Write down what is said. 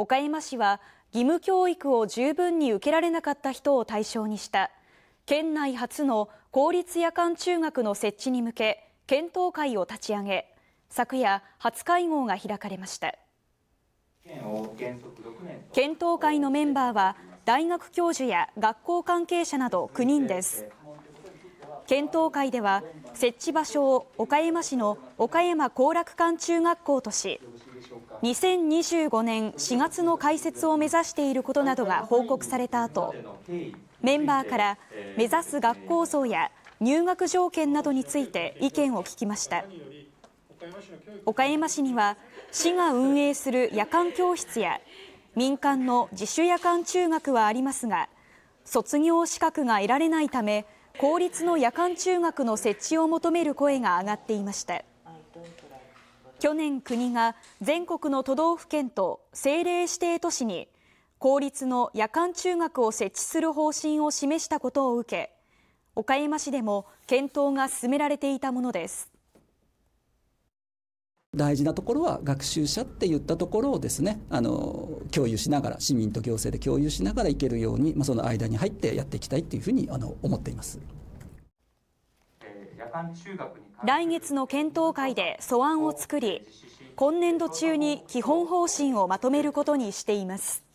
岡山市は義務教育を十分に受けられなかった人を対象にした県内初の公立夜間中学の設置に向け検討会を立ち上げ昨夜初会合が開かれました検討会のメンバーは大学教授や学校関係者など9人です検討会では設置場所を岡山市の岡山後楽館中学校とし2025年4月の開設を目指していることなどが報告された後メンバーから目指す学校像や入学条件などについて意見を聞きました岡山市には市が運営する夜間教室や民間の自主夜間中学はありますが卒業資格が得られないため公立の夜間中学の設置を求める声が上がっていました。去年国が全国の都道府県と政令指定都市に公立の夜間中学を設置する方針を示したことを受け岡山市でも検討が進められていたものです大事なところは学習者って言ったところをですねあの共有しながら市民と行政で共有しながら行けるように、まあ、その間に入ってやっていきたいというふうにあの思っています。来月の検討会で素案を作り今年度中に基本方針をまとめることにしています